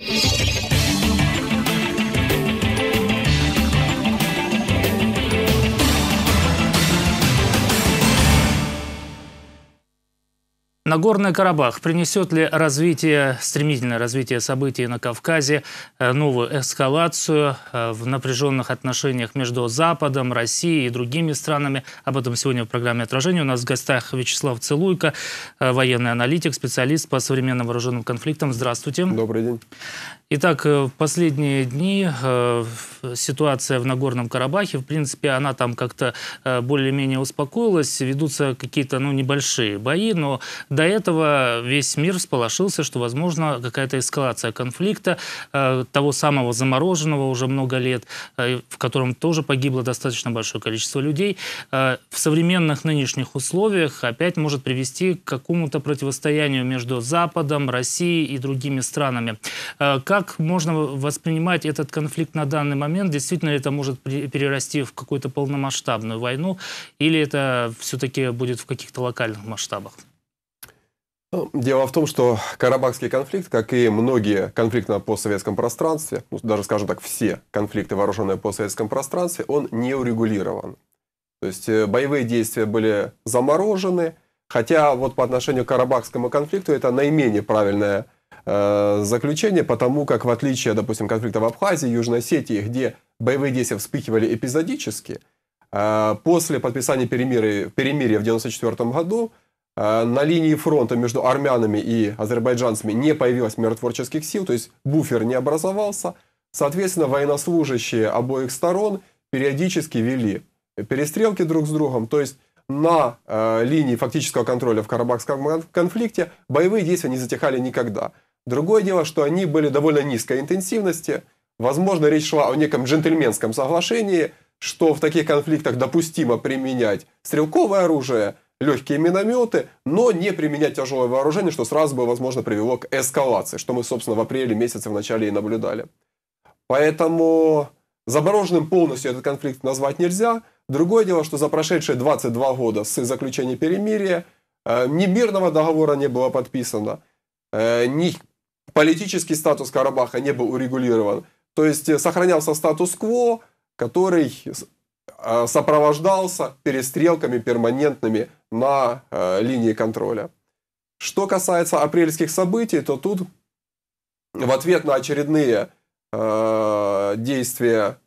you Нагорный Карабах. Принесет ли развитие, стремительное развитие событий на Кавказе э, новую эскалацию э, в напряженных отношениях между Западом, Россией и другими странами? Об этом сегодня в программе «Отражение». У нас в гостях Вячеслав Целуйко, э, военный аналитик, специалист по современным вооруженным конфликтам. Здравствуйте. Добрый день. Итак, э, в последние дни э, ситуация в Нагорном Карабахе, в принципе, она там как-то э, более-менее успокоилась, ведутся какие-то, ну, небольшие бои, но до этого весь мир сполошился, что, возможно, какая-то эскалация конфликта, того самого замороженного уже много лет, в котором тоже погибло достаточно большое количество людей, в современных нынешних условиях опять может привести к какому-то противостоянию между Западом, Россией и другими странами. Как как можно воспринимать этот конфликт на данный момент? Действительно, ли это может перерасти в какую-то полномасштабную войну, или это все-таки будет в каких-то локальных масштабах? Ну, дело в том, что Карабахский конфликт, как и многие конфликты на постсоветском пространстве, ну, даже, скажем так, все конфликты, вооруженные в постсоветском пространстве, он не урегулирован. То есть э, боевые действия были заморожены, хотя вот по отношению к Карабахскому конфликту это наименее правильное Э, заключение, потому как в отличие, допустим, конфликта в Абхазии, Южной Осетии, где боевые действия вспыхивали эпизодически, э, после подписания перемирия, перемирия в 1994 году э, на линии фронта между армянами и азербайджанцами не появилось миротворческих сил, то есть буфер не образовался. Соответственно, военнослужащие обоих сторон периодически вели перестрелки друг с другом, то есть на э, линии фактического контроля в Карабахском конфликте боевые действия не затихали никогда. Другое дело, что они были довольно низкой интенсивности. Возможно, речь шла о неком джентльменском соглашении, что в таких конфликтах допустимо применять стрелковое оружие, легкие минометы, но не применять тяжелое вооружение, что сразу бы, возможно, привело к эскалации, что мы, собственно, в апреле месяце в начале и наблюдали. Поэтому замороженным полностью этот конфликт назвать нельзя. Другое дело, что за прошедшие 22 года с заключения перемирия э, ни мирного договора не было подписано, э, ни Политический статус Карабаха не был урегулирован. То есть э, сохранялся статус-кво, который а, сопровождался перестрелками перманентными на э, линии контроля. Что касается апрельских событий, то тут в ответ на очередные э, действия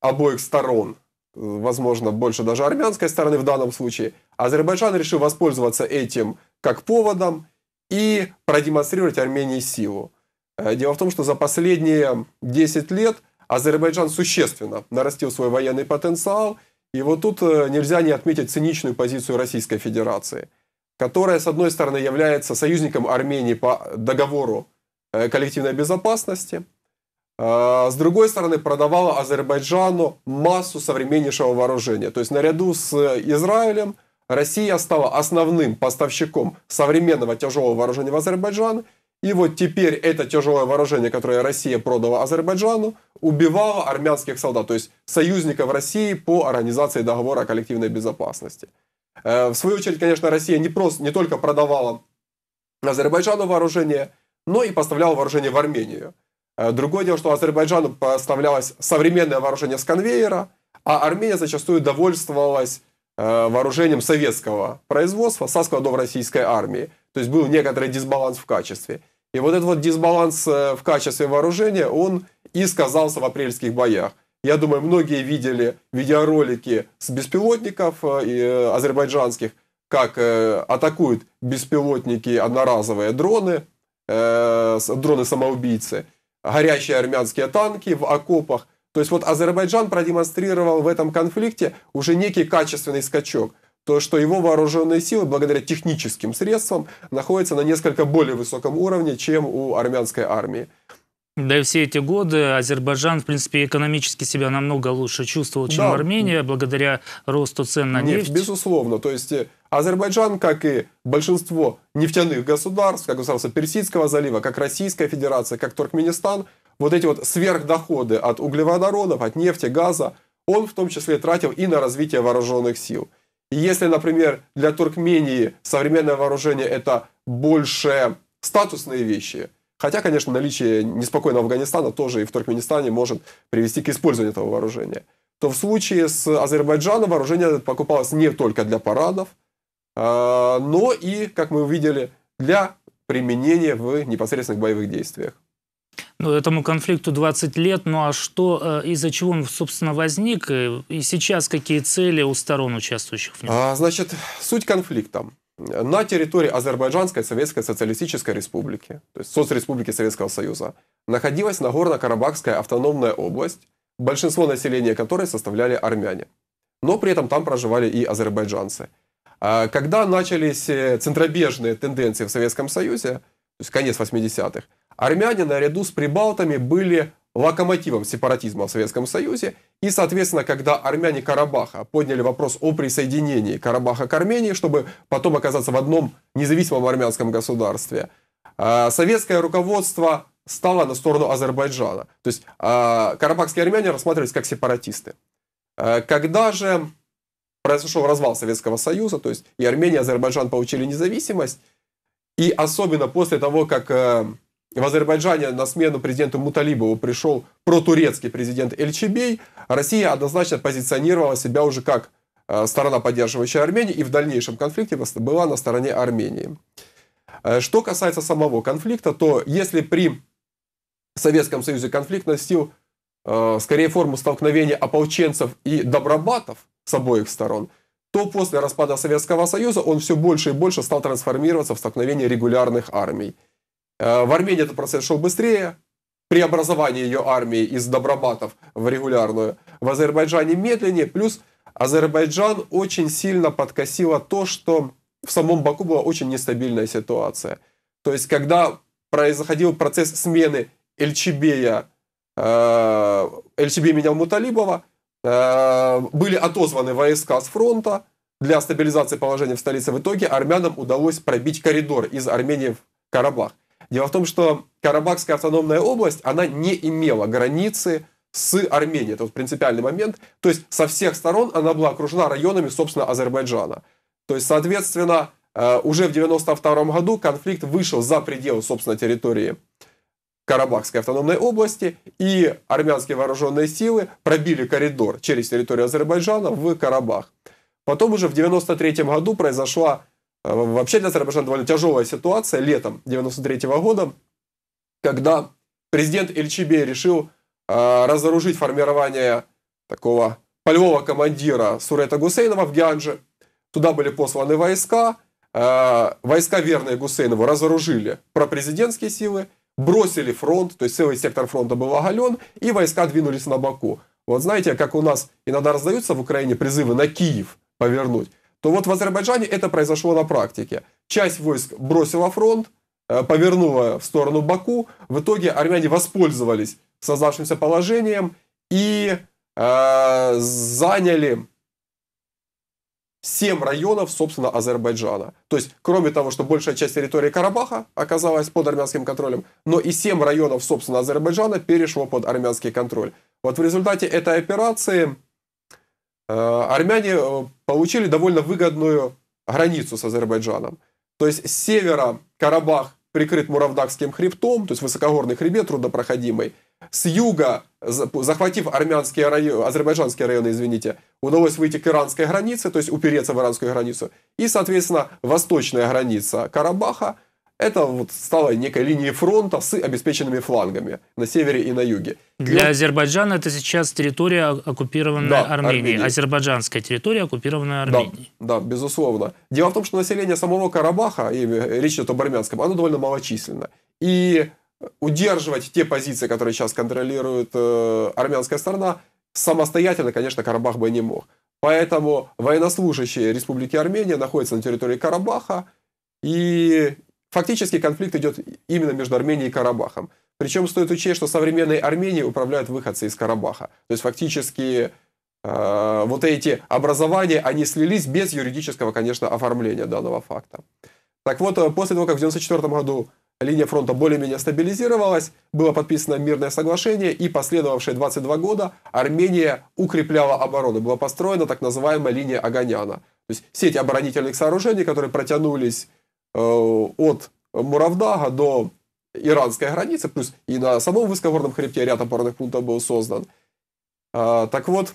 обоих сторон, возможно, больше даже армянской стороны в данном случае, Азербайджан решил воспользоваться этим как поводом и продемонстрировать Армении силу. Э, дело в том, что за последние 10 лет Азербайджан существенно нарастил свой военный потенциал, и вот тут э, нельзя не отметить циничную позицию Российской Федерации, которая, с одной стороны, является союзником Армении по договору э, коллективной безопасности, с другой стороны, продавала Азербайджану массу современнейшего вооружения. То есть наряду с Израилем – Россия стала основным поставщиком современного тяжелого вооружения в Азербайджан. И вот теперь это тяжелое вооружение, которое Россия продала Азербайджану, убивало армянских солдат, то есть союзников России по организации договора о коллективной безопасности. Э, в свою очередь, конечно, Россия не, просто, не только продавала Азербайджану вооружение, но и поставляла вооружение в Армению. Э, другое дело, что Азербайджану поставлялось современное вооружение с конвейера, а Армения зачастую довольствовалась Э, вооружением советского производства со складов российской армии. То есть был некоторый дисбаланс в качестве. И вот этот вот дисбаланс э, в качестве вооружения, он и сказался в апрельских боях. Я думаю, многие видели видеоролики с беспилотников э, азербайджанских, как атакуют беспилотники одноразовые дроны, дроны-самоубийцы, горящие армянские танки в окопах – то есть вот Азербайджан продемонстрировал в этом конфликте уже некий качественный скачок то, что его вооруженные силы, благодаря техническим средствам, находятся на несколько более высоком уровне, чем у армянской армии. Да и все эти годы Азербайджан, в принципе, экономически себя намного лучше чувствовал, чем да. Армения, благодаря росту цен на нефть. Нефть, безусловно. То есть э, Азербайджан, как и большинство нефтяных государств, как государство Персидского залива, как Российская Федерация, как Туркменистан, вот эти вот сверхдоходы от углеводородов, от нефти, газа, он в том числе тратил и на развитие вооруженных сил. И если, например, для Туркмении современное вооружение это больше статусные вещи, хотя, конечно, наличие неспокойного Афганистана тоже и в Туркменистане может привести к использованию этого вооружения, то в случае с Азербайджаном вооружение покупалось не только для парадов, а, но и, как мы увидели, для применения в непосредственных боевых действиях. Ну этому конфликту 20 лет. Ну а что, э, из-за чего он, собственно, возник? Э, и сейчас какие цели у сторон, участвующих в нем? А, значит, суть конфликта на территории Азербайджанской Советской Социалистической Республики, то есть соцреспублики Советского Союза, находилась Нагорно-Карабахская автономная область, большинство населения которой составляли армяне. Но при этом там проживали и азербайджанцы. А, когда начались э, центробежные тенденции в Советском Союзе, то есть конец 80-х, армяне наряду с прибалтами были локомотивом сепаратизма в Советском Союзе. И, соответственно, когда армяне Карабаха подняли вопрос о присоединении Карабаха к Армении, чтобы потом оказаться в одном независимом армянском государстве, э, советское руководство стало на сторону Азербайджана. То есть э, карабахские армяне рассматривались как сепаратисты. Э, когда же произошел развал Советского Союза, то есть и Армения, и Азербайджан получили независимость, и особенно после того, как в Азербайджане на смену президенту Муталибову пришел протурецкий президент Эльчебей. Россия однозначно позиционировала себя уже как э, сторона, поддерживающая Армению, и в дальнейшем конфликте была на стороне Армении. Э, что касается самого конфликта, то если при Советском Союзе конфликт носил э, скорее форму столкновения ополченцев и добробатов с обоих сторон, то после распада Советского Союза он все больше и больше стал трансформироваться в столкновение регулярных армий – в Армении этот процесс шел быстрее, преобразование ее армии из добробатов в регулярную. В Азербайджане медленнее, плюс Азербайджан очень сильно подкосило то, что в самом Баку была очень нестабильная ситуация. То есть, когда происходил процесс смены Эльчебея, Эльчебей менял Муталибова, э, были отозваны войска с фронта для стабилизации положения в столице. В итоге армянам удалось пробить коридор из Армении в Карабах. Дело в том, что Карабахская автономная область, она не имела границы с Арменией. Это вот принципиальный момент. То есть со всех сторон она была окружена районами, собственно, Азербайджана. То есть, соответственно, э, уже в 1992 году конфликт вышел за пределы, собственно, территории Карабахской автономной области, и армянские вооруженные силы пробили коридор через территорию Азербайджана в Карабах. Потом уже в 1993 году произошла а, вообще для Азербайджана довольно тяжелая ситуация летом 93 -го года, когда президент Эльчибе решил а, разоружить формирование такого полевого командира Сурета Гусейнова в Гянже. Туда были посланы войска. А, войска, верные Гусейнову, разоружили пропрезидентские силы, бросили фронт, то есть целый сектор фронта был оголен, и войска двинулись на Баку. Вот знаете, как у нас иногда раздаются в Украине призывы на Киев повернуть то вот в Азербайджане это произошло на практике. Часть войск бросила фронт, э, повернула в сторону Баку. В итоге армяне воспользовались создавшимся положением и э, заняли 7 районов, собственно, Азербайджана. То есть, кроме того, что большая часть территории Карабаха оказалась под армянским контролем, но и 7 районов, собственно, Азербайджана перешло под армянский контроль. Вот в результате этой операции Э, армяне э, получили довольно выгодную границу с Азербайджаном. То есть с севера Карабах прикрыт Муравдакским хребтом, то есть высокогорный хребет труднопроходимый. С юга, захватив армянские районы, азербайджанские районы, извините, удалось выйти к иранской границе, то есть упереться в иранскую границу. И, соответственно, восточная граница Карабаха – это вот стало некой линией фронта с обеспеченными флангами на севере и на юге. Для и... Азербайджана это сейчас территория, оккупированная да, Арменией. Армения. Азербайджанская территория, оккупированная Арменией. Да, да, безусловно. Дело в том, что население самого Карабаха, и э, речь идет об армянском, оно довольно малочисленно. И удерживать те позиции, которые сейчас контролирует э, армянская сторона, самостоятельно, конечно, Карабах бы не мог. Поэтому военнослужащие Республики Армения находятся на территории Карабаха, и Фактически конфликт идет именно между Арменией и Карабахом. Причем стоит учесть, что современной Арменией управляют выходцы из Карабаха. То есть фактически э, вот эти образования, они слились без юридического, конечно, оформления данного факта. Так вот, э, после того, как в 1994 году линия фронта более-менее стабилизировалась, было подписано мирное соглашение, и последовавшие 22 года Армения укрепляла оборону. Была построена так называемая линия Огоняна. То есть сеть оборонительных сооружений, которые протянулись от Муравдага до иранской границы, плюс и на самом высокогорном хребте ряд опорных пунктов был создан. Так вот,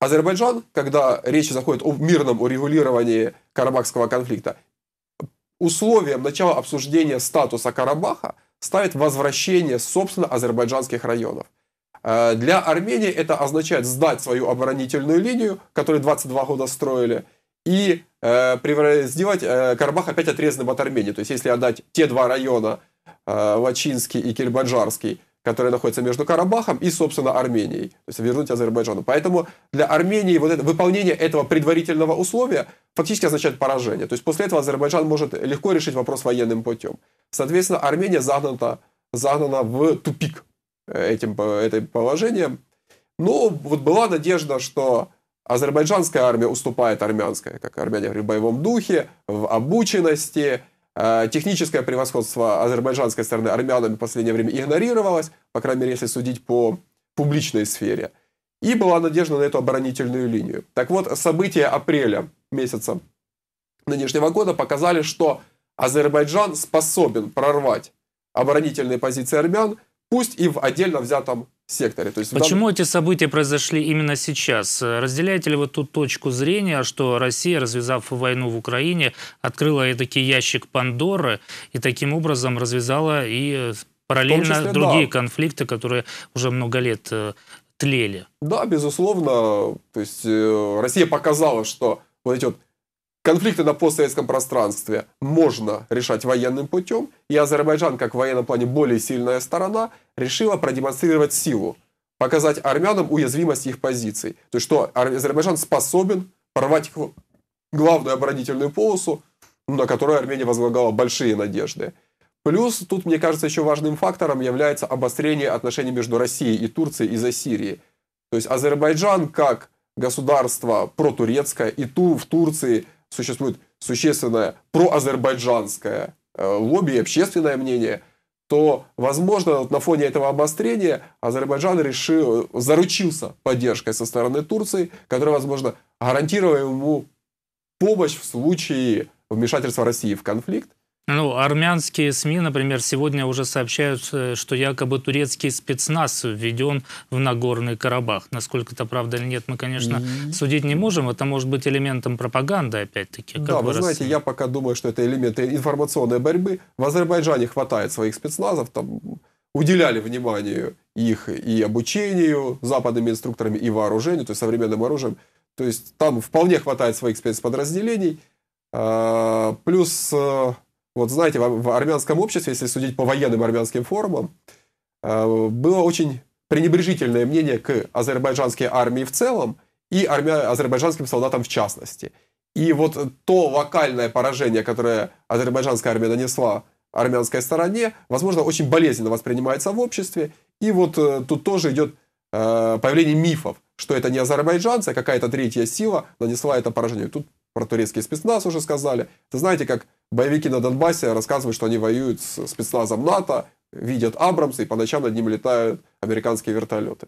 Азербайджан, когда речь заходит о мирном урегулировании карабахского конфликта, условием начала обсуждения статуса Карабаха ставит возвращение, собственно, азербайджанских районов. Э, для Армении это означает сдать свою оборонительную линию, которую 22 года строили – и э, сделать э, Карабах опять отрезанным от Армении. То есть, если отдать те два района, э, Лачинский и Кельбаджарский, которые находятся между Карабахом и, собственно, Арменией. То есть, вернуть Азербайджану. Поэтому для Армении вот это, выполнение этого предварительного условия фактически означает поражение. То есть, после этого Азербайджан может легко решить вопрос военным путем. Соответственно, Армения загнана, загнана в тупик э, этим, э, этим положением. Но вот была надежда, что Азербайджанская армия уступает армянской, как армяне говорят, в боевом духе, в обученности. Э, техническое превосходство азербайджанской стороны армянами в последнее время игнорировалось, по крайней мере, если судить по публичной сфере. И была надежда на эту оборонительную линию. Так вот, события апреля месяца нынешнего года показали, что Азербайджан способен прорвать оборонительные позиции армян, пусть и в отдельно взятом секторе. То есть Почему данном... эти события произошли именно сейчас? Разделяете ли вы ту точку зрения, что Россия, развязав войну в Украине, открыла эдакий ящик Пандоры и таким образом развязала и э, параллельно числе, другие да. конфликты, которые уже много лет э, тлели? Да, безусловно. То есть э, Россия показала, что вот эти вот Конфликты на постсоветском пространстве можно решать военным путем, и Азербайджан, как в военном плане более сильная сторона, решила продемонстрировать силу, показать армянам уязвимость их позиций. То есть, что Азербайджан способен порвать главную оборонительную полосу, на которую Армения возлагала большие надежды. Плюс тут, мне кажется, еще важным фактором является обострение отношений между Россией и Турцией из-за Сирии. То есть Азербайджан как государство протурецкое и ту в Турции – существует существенное проазербайджанское э, лобби и общественное мнение, то, возможно, вот на фоне этого обострения Азербайджан решил, заручился поддержкой со стороны Турции, которая, возможно, гарантировала ему помощь в случае вмешательства России в конфликт. Ну, армянские СМИ, например, сегодня уже сообщают, э, что якобы турецкий спецназ введен в Нагорный Карабах. Насколько это правда или нет, мы, конечно, mm-hmm. судить не можем. Это может быть элементом пропаганды, опять-таки. Да, вы, вы знаете, я пока думаю, что это элементы информационной борьбы. В Азербайджане хватает своих спецназов, там уделяли внимание их и обучению западными инструкторами, и вооружению, то есть современным оружием. То есть там вполне хватает своих спецподразделений. А, плюс э, вот знаете, в, армянском обществе, если судить по военным армянским форумам, э, было очень пренебрежительное мнение к азербайджанской армии в целом и армя... азербайджанским солдатам в частности. И вот то локальное поражение, которое азербайджанская армия нанесла армянской стороне, возможно, очень болезненно воспринимается в обществе. И вот э, тут тоже идет э, появление мифов, что это не азербайджанцы, а какая-то третья сила нанесла это поражение. Тут про турецкий спецназ уже сказали. Это знаете, как боевики на Донбассе рассказывают, что они воюют с спецназом НАТО, видят Абрамс, и по ночам над ним летают американские вертолеты.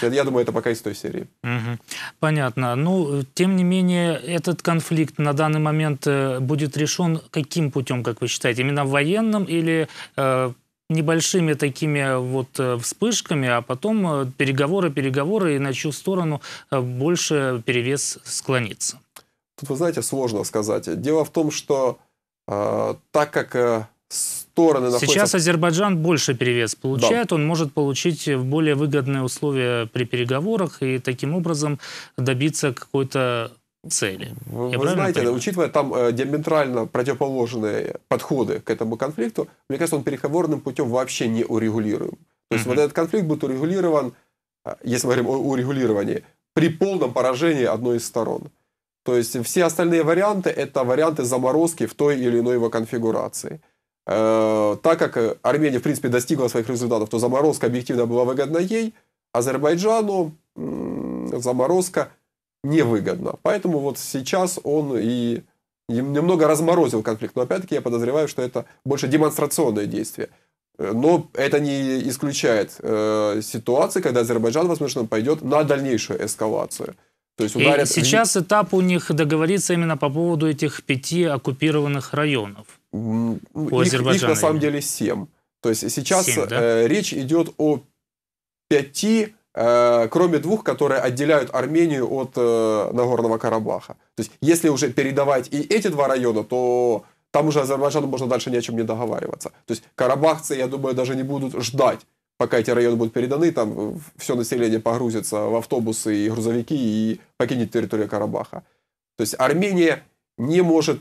Я, я думаю, это пока из той серии. Угу. Понятно. Ну, тем не менее, этот конфликт на данный момент э, будет решен каким путем, как вы считаете? Именно военным или э, небольшими такими э, вот э, вспышками, а потом э, переговоры, переговоры, и на чью сторону больше перевес склонится? Тут, вы знаете, сложно сказать. Дело в том, что э, так как э, стороны находятся... Сейчас Азербайджан больше перевес получает, да. он может получить более выгодные условия при переговорах и таким образом добиться какой-то цели. Вы, вы знаете, понимаю? учитывая там э, диаметрально противоположные подходы к этому конфликту, мне кажется, он переговорным путем вообще не урегулируем. То есть mm-hmm. вот этот конфликт будет урегулирован, э, если мы говорим о урегулировании, при полном поражении одной из сторон. То есть все остальные варианты – это варианты заморозки в той или иной его конфигурации. Э, так как э, Армения, в принципе, достигла своих результатов, то заморозка объективно была выгодна ей, Азербайджану заморозка – невыгодно. Поэтому вот сейчас он и немного разморозил конфликт. Но опять-таки я подозреваю, что это больше демонстрационное действие. Э, но это не исключает э, ситуации, когда Азербайджан, возможно, пойдет на дальнейшую эскалацию. То есть ударят... И сейчас этап у них договориться именно по поводу этих пяти оккупированных районов. Ну, у их, их на самом деле семь. То есть сейчас 7, да? э, речь идет о пяти Э, кроме двух, которые отделяют Армению от э, Нагорного Карабаха. То есть, если уже передавать и эти два района, то там уже Азербайджану можно дальше ни о чем не договариваться. То есть, карабахцы, я думаю, даже не будут ждать, пока эти районы будут переданы, там э, все население погрузится в автобусы и грузовики и покинет территорию Карабаха. То есть, Армения не может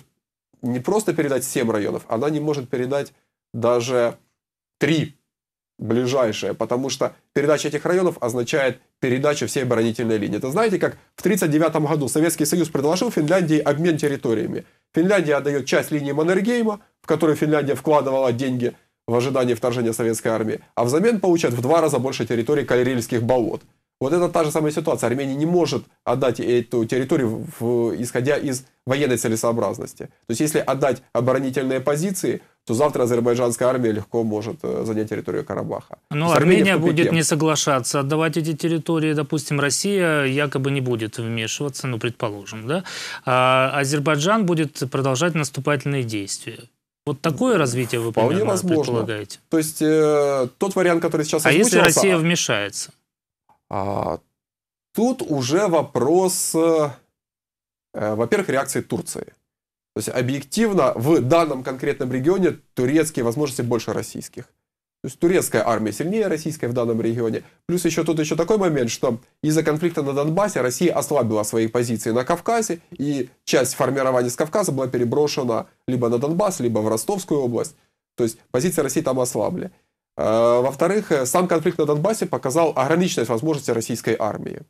не просто передать 7 районов, она не может передать даже 3 ближайшее, потому что передача этих районов означает передача всей оборонительной линии. Это знаете, как в 1939 году Советский Союз предложил Финляндии обмен территориями. Финляндия отдает часть линии Маннергейма, в которую Финляндия вкладывала деньги в ожидании вторжения советской армии, а взамен получает в два раза больше территорий Кайрильских болот. Вот это та же самая ситуация. Армения не может отдать эту территорию, в, исходя из военной целесообразности. То есть, если отдать оборонительные позиции – то завтра азербайджанская армия легко может э, занять территорию Карабаха. Но ну, Армения, будет не соглашаться отдавать эти территории, допустим, Россия якобы не будет вмешиваться, ну, предположим, да? А Азербайджан будет продолжать наступательные действия. Вот такое развитие вы Вполне примерно возможно. предполагаете? То есть э, тот вариант, который сейчас А если Россия вмешается? А, тут уже вопрос, э, э во-первых, реакции Турции. То есть объективно в данном конкретном регионе турецкие возможности больше российских. То есть турецкая армия сильнее российской в данном регионе. Плюс еще тут еще такой момент, что из-за конфликта на Донбассе Россия ослабила свои позиции на Кавказе, и часть формирования с Кавказа была переброшена либо на Донбасс, либо в Ростовскую область. То есть позиции России там ослабли. А, во-вторых, э, сам конфликт на Донбассе показал ограниченность возможностей российской армии.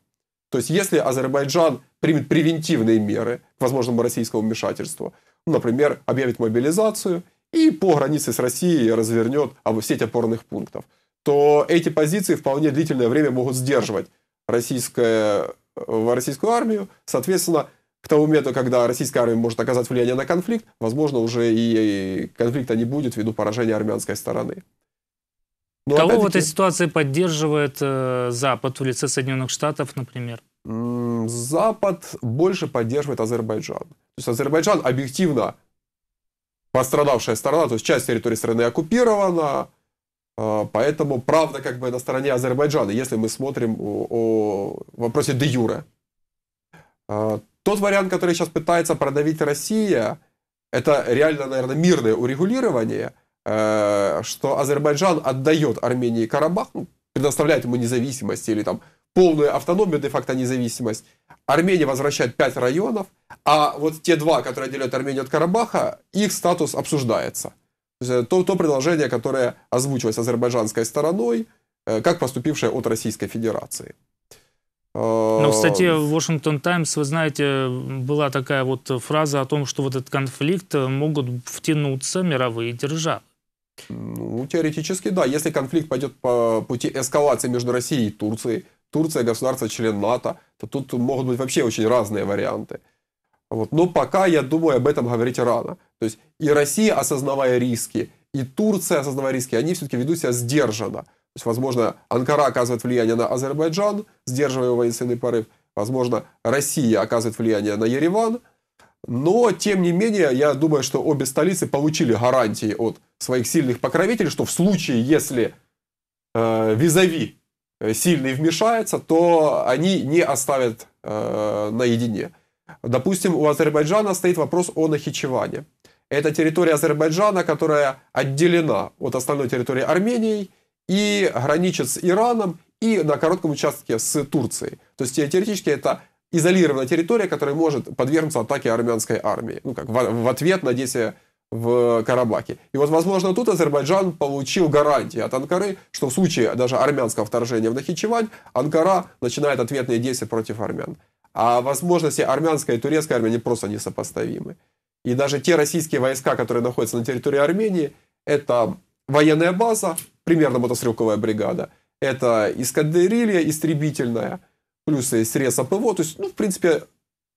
То есть, если Азербайджан примет превентивные меры к возможному российскому вмешательству, например, объявит мобилизацию и по границе с Россией развернет сеть опорных пунктов, то эти позиции вполне длительное время могут сдерживать российское, э, российскую армию. Соответственно, к тому моменту, когда российская армия может оказать влияние на конфликт, возможно, уже и конфликта не будет ввиду поражения армянской стороны. Но ну, Кого в этой ситуации поддерживает э, Запад в лице Соединенных Штатов, например? Запад больше поддерживает Азербайджан. То есть Азербайджан объективно пострадавшая сторона, то есть часть территории страны оккупирована, э, поэтому правда как бы на стороне Азербайджана, если мы смотрим о, о вопросе де юре. Э, тот вариант, который сейчас пытается продавить Россия, это реально, наверное, мирное урегулирование – Э, что Азербайджан отдает Армении Карабах, ну, предоставляет ему независимость или там полную автономию, де-факто независимость. Армения возвращает пять районов, а вот те два, которые отделяют Армению от Карабаха, их статус обсуждается. То, э, то предложение, которое озвучивалось азербайджанской стороной, э, как поступившее от Российской Федерации. Но в статье Washington Times, вы знаете, была такая вот фраза о том, что в этот конфликт могут втянуться мировые державы. Ну, теоретически, да. Если конфликт пойдет по пути эскалации между Россией и Турцией, Турция государство-член НАТО, то тут могут быть вообще очень разные варианты. Вот. Но пока, я думаю, об этом говорить рано. То есть и Россия, осознавая риски, и Турция, осознавая риски, они все-таки ведут себя сдержанно. То есть, возможно, Анкара оказывает влияние на Азербайджан, сдерживая его воинственный порыв. Возможно, Россия оказывает влияние на Ереван – но, тем не менее, я думаю, что обе столицы получили гарантии от своих сильных покровителей, что в случае, если э, визави э, сильный вмешается, то они не оставят э, наедине. Допустим, у Азербайджана стоит вопрос о Нахичеване. Это территория Азербайджана, которая отделена от остальной территории Армении и граничит с Ираном и на коротком участке с Турцией. То есть теоретически это изолированная территория, которая может подвергнуться атаке армянской армии, ну, как в, в ответ на действия в Карабахе. И вот, возможно, тут Азербайджан получил гарантии от Анкары, что в случае даже армянского вторжения в Нахичевань, Анкара начинает ответные действия против армян. А возможности армянской и турецкой армии просто несопоставимы. И даже те российские войска, которые находятся на территории Армении, это военная база, примерно мотострелковая бригада, это эскадрилья истребительная – плюс есть срез АПВО, то есть, ну, в принципе,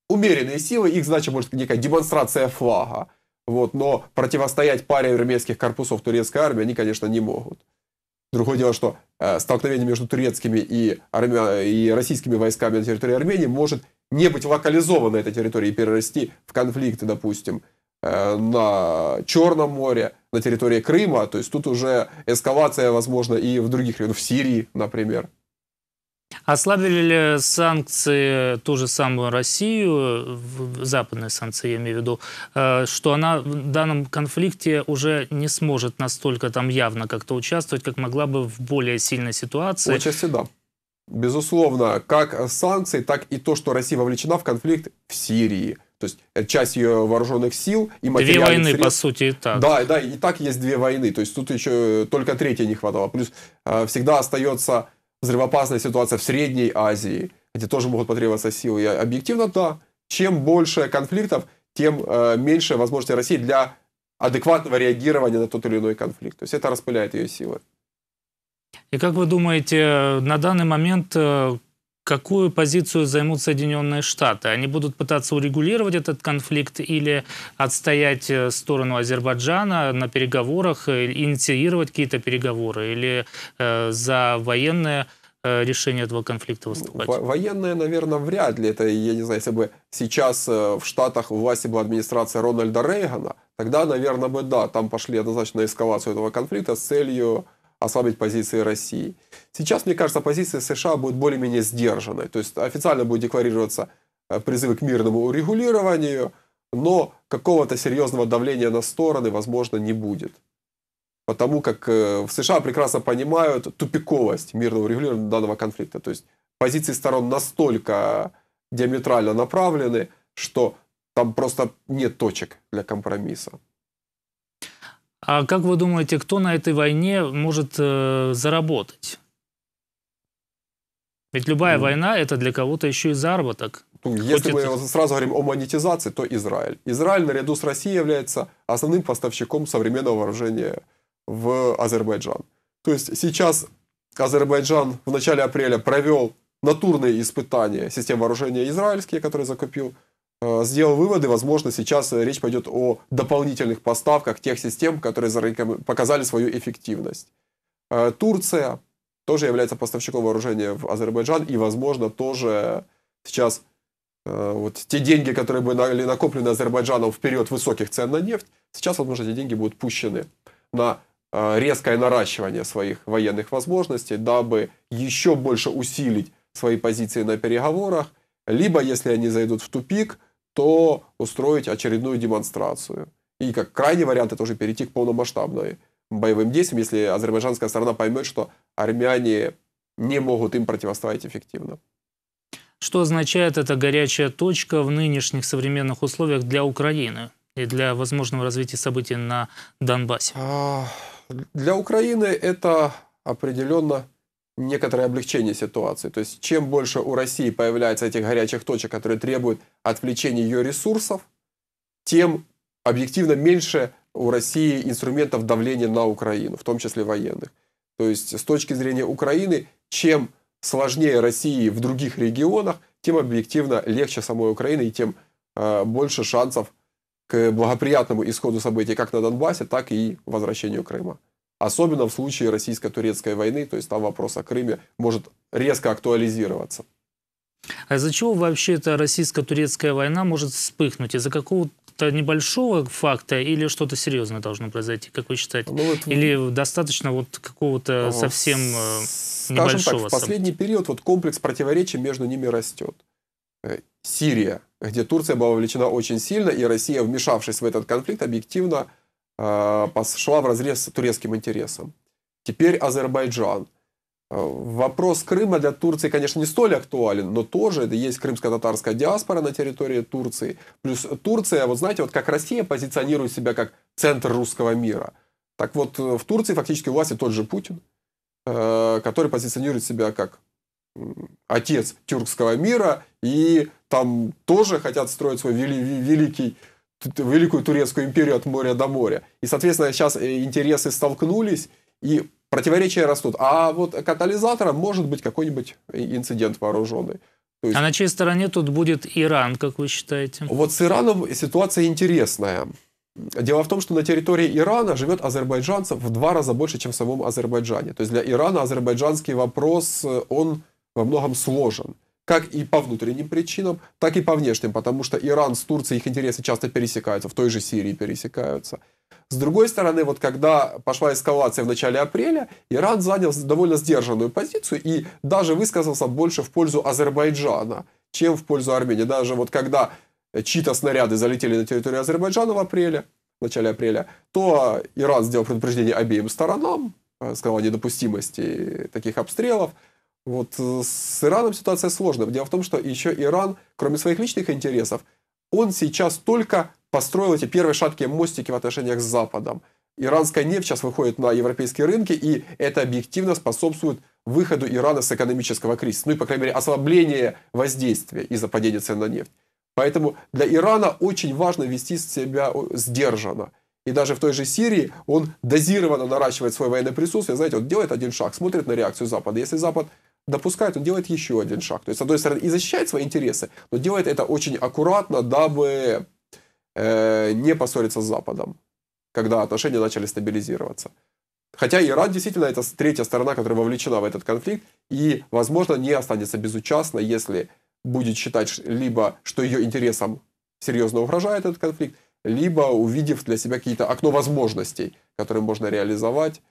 умеренные силы, их задача может некая демонстрация флага, вот, но противостоять паре армейских корпусов турецкой армии они, конечно, не могут. Другое дело, что э, столкновение между турецкими и, армя... и российскими войсками на территории Армении может не быть локализовано на этой территории и перерасти в конфликты, допустим, э, на Черном море, на территории Крыма. То есть тут уже эскалация, возможно, и в других регионах, в Сирии, например. Ослабили а ли санкции ту же самую Россию, западные санкции я имею в виду, э, что она в данном конфликте уже не сможет настолько там явно как-то участвовать, как могла бы в более сильной ситуации? Отчасти да. Безусловно, как санкции, так и то, что Россия вовлечена в конфликт в Сирии. То есть э, часть ее вооруженных сил и материальных Две войны, средств. по сути, и так. Да, да, и так есть две войны. То есть тут еще э, только третья не хватало. Плюс всегда остается взрывоопасная ситуация в Средней Азии, где тоже могут потребоваться силы. И объективно, да, чем больше конфликтов, тем э, меньше возможности России для адекватного реагирования на тот или иной конфликт. То есть это распыляет ее силы. И как вы думаете, э, на данный момент э, какую позицию займут Соединенные Штаты. Они будут пытаться урегулировать этот конфликт или отстоять э, сторону Азербайджана на переговорах, э, инициировать какие-то переговоры или э, за военные э, решение этого конфликта выступать? Военное, наверное, вряд ли. Это, я не знаю, если бы сейчас в Штатах в власти была администрация Рональда Рейгана, тогда, наверное, бы да, там пошли однозначно на эскалацию этого конфликта с целью ослабить позиции России. Сейчас, мне кажется, позиция США будет более-менее сдержанной. То есть официально будет декларироваться э, призывы к мирному урегулированию, но какого-то серьезного давления на стороны, возможно, не будет. Потому как э, в США прекрасно понимают тупиковость мирного урегулирования данного конфликта. То есть позиции сторон настолько диаметрально направлены, что там просто нет точек для компромисса. А как вы думаете, кто на этой войне может э, заработать? Ведь любая mm. война – это для кого-то еще и заработок. Ну, если Хоть мы это... сразу говорим о монетизации, то Израиль. Израиль наряду с Россией является основным поставщиком современного вооружения в Азербайджан. То есть сейчас Азербайджан в начале апреля провел натурные испытания систем вооружения израильские, которые закупил, э, сделал выводы. Возможно, сейчас речь пойдет о дополнительных поставках тех систем, которые показали свою эффективность. Э, Турция тоже является поставщиком вооружения в Азербайджан и, возможно, тоже сейчас э, вот те деньги, которые были накоплены Азербайджаном в период высоких цен на нефть, сейчас, возможно, эти деньги будут пущены на э, резкое наращивание своих военных возможностей, дабы еще больше усилить свои позиции на переговорах, либо, если они зайдут в тупик, то устроить очередную демонстрацию. И как крайний вариант это уже перейти к полномасштабной боевым действиям, если азербайджанская сторона поймет, что армяне не могут им противостоять эффективно. Что означает эта горячая точка в нынешних современных условиях для Украины и для возможного развития событий на Донбассе? А, для Украины это определенно некоторое облегчение ситуации. То есть чем больше у России появляется этих горячих точек, которые требуют отвлечения ее ресурсов, тем объективно меньше у России инструментов давления на Украину, в том числе военных. То есть с точки зрения Украины, чем сложнее России в других регионах, тем объективно легче самой Украины и тем э, больше шансов к благоприятному исходу событий как на Донбассе, так и возвращению Крыма. Особенно в случае российско-турецкой войны, то есть там вопрос о Крыме может резко актуализироваться. А из-за чего вообще эта российско-турецкая война может вспыхнуть? Из-за какого какого-то небольшого факта или что-то серьезное должно произойти, как вы считаете? Ну, вот, или достаточно вот какого-то ну, совсем э, скажем небольшого? так, в последний события? период вот комплекс противоречий между ними растет. Э, Сирия, где Турция была вовлечена очень сильно, и Россия, вмешавшись в этот конфликт, объективно э, пошла в разрез с турецким интересом. Теперь Азербайджан – а, вопрос Крыма для Турции, конечно, не столь актуален, но тоже это есть крымско-татарская диаспора на территории Турции. Плюс Турция, вот знаете, вот как Россия позиционирует себя как центр русского мира. Так вот, э, в Турции фактически у власти тот же Путин, э, который позиционирует себя как отец тюркского мира, и там тоже хотят строить свой вели великий великую турецкую империю от моря до моря. И, соответственно, сейчас э, интересы столкнулись, и противоречия растут. А вот катализатором может быть какой-нибудь инцидент вооруженный. То есть... А на чьей стороне тут будет Иран, как вы считаете? Вот с Ираном ситуация интересная. Дело в том, что на территории Ирана живет азербайджанцев в два раза больше, чем в самом Азербайджане. То есть для Ирана азербайджанский вопрос, э, он во многом сложен. Как и по внутренним причинам, так и по внешним. Потому что Иран с Турцией, их интересы часто пересекаются, в той же Сирии пересекаются. С другой стороны, вот когда пошла эскалация в начале апреля, Иран занял довольно сдержанную позицию и даже высказался больше в пользу Азербайджана, чем в пользу Армении. Даже вот когда чьи-то снаряды залетели на территорию Азербайджана в апреле, в начале апреля, то Иран сделал предупреждение обеим сторонам, э, сказал о недопустимости таких обстрелов. Вот э, с Ираном ситуация сложная. Дело в том, что еще Иран, кроме своих личных интересов, он сейчас только построил эти первые шаткие мостики в отношениях с Западом. Иранская нефть сейчас выходит на европейские рынки, и это объективно способствует выходу Ирана с экономического кризиса, ну и, по крайней мере, ослабление воздействия из-за падения цен на нефть. Поэтому для Ирана очень важно вести себя сдержанно. И даже в той же Сирии он дозированно наращивает свое военное присутствие. Знаете, он делает один шаг, смотрит на реакцию Запада. Если Запад допускает, он делает еще один шаг. То есть, с одной стороны, и защищает свои интересы, но делает это очень аккуратно, дабы Э, не поссориться с Западом, когда отношения начали стабилизироваться. Хотя Иран действительно это третья сторона, которая вовлечена в этот конфликт, и, возможно, не останется безучастно, если будет считать либо, что ее интересам серьезно угрожает этот конфликт, либо увидев для себя какие-то окно возможностей, которые можно реализовать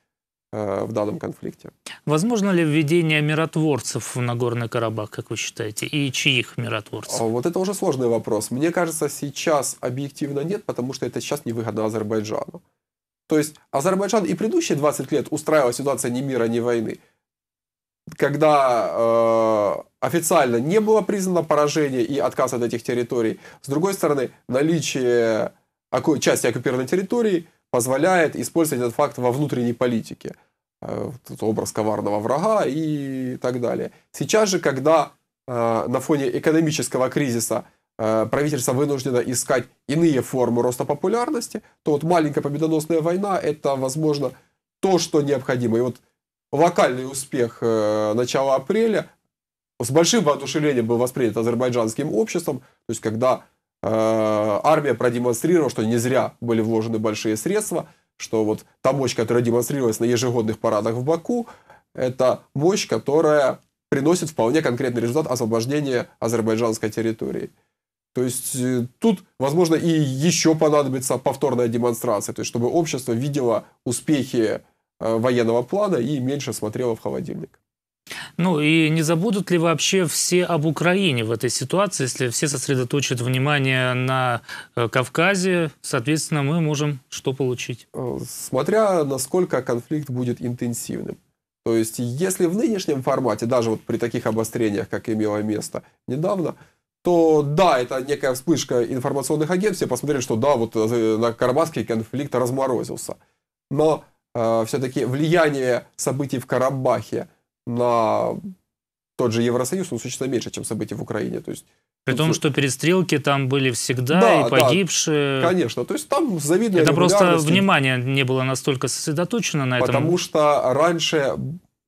Э, в данном конфликте. Возможно ли введение миротворцев в Нагорный Карабах, как вы считаете, и чьих миротворцев? Вот это уже сложный вопрос. Мне кажется, сейчас объективно нет, потому что это сейчас невыгодно Азербайджану. То есть Азербайджан и предыдущие 20 лет устраивал ситуацию ни мира, ни войны, когда э, официально не было признано поражение и отказ от этих территорий. С другой стороны, наличие части оккупированной территории позволяет использовать этот факт во внутренней политике. Э, этот образ коварного врага и так далее. Сейчас же, когда э, на фоне экономического кризиса э, правительство вынуждено искать иные формы роста популярности, то вот маленькая победоносная война – это, возможно, то, что необходимо. И вот локальный успех начала апреля с большим воодушевлением был воспринят азербайджанским обществом, то есть когда армия продемонстрировала, что не зря были вложены большие средства – что вот та мощь, которая демонстрировалась на ежегодных парадах в Баку, это мощь, которая приносит вполне конкретный результат освобождения азербайджанской территории. То есть э, тут, возможно, и еще понадобится повторная демонстрация, то есть чтобы общество видело успехи э, военного плана и меньше смотрело в холодильник. Ну и не забудут ли вообще все об Украине в этой ситуации, если все сосредоточат внимание на э, Кавказе, соответственно, мы можем что получить? Э, смотря насколько конфликт будет интенсивным. То есть, если в нынешнем формате, даже вот при таких обострениях, как имело место недавно, то да, это некая вспышка информационных агентств, все посмотрели, что да, вот э, на Карабахский конфликт разморозился. Но э, все-таки влияние событий в Карабахе – на тот же Евросоюз, он существенно меньше, чем события в Украине. То есть, При том, что перестрелки там были всегда, да, и погибшие. Да, конечно, то есть там завидно. Это просто внимание не было настолько сосредоточено на этом. Потому что раньше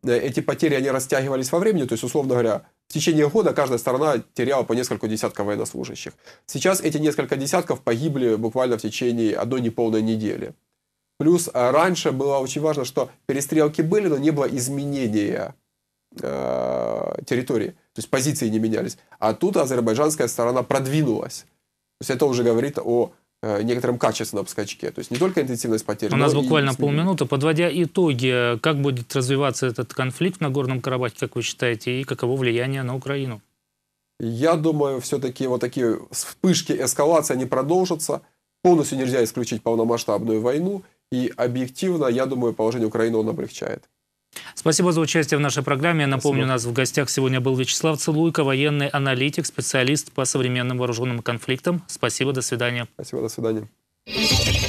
э, эти потери, они растягивались во времени, то есть, условно говоря, в течение года каждая сторона теряла по несколько десятков военнослужащих. Сейчас эти несколько десятков погибли буквально в течение одной неполной недели. Плюс э, раньше было очень важно, что перестрелки были, но не было изменения э, территории. То есть позиции не менялись. А тут азербайджанская сторона продвинулась. То есть это уже говорит о э, некотором качественном скачке. То есть не только интенсивность потерь. У нас буквально полминуты. Подводя итоги, как будет развиваться этот конфликт на Горном Карабахе, как вы считаете, и каково влияние на Украину? Я думаю, все-таки вот такие вспышки эскалации, они продолжатся. Полностью нельзя исключить полномасштабную войну. И объективно, я думаю, положение Украины он облегчает. Спасибо за участие в нашей программе. Я напомню, Спасибо. у нас в гостях сегодня был Вячеслав Целуйко, военный аналитик, специалист по современным вооруженным конфликтам. Спасибо, до свидания. Спасибо, до свидания.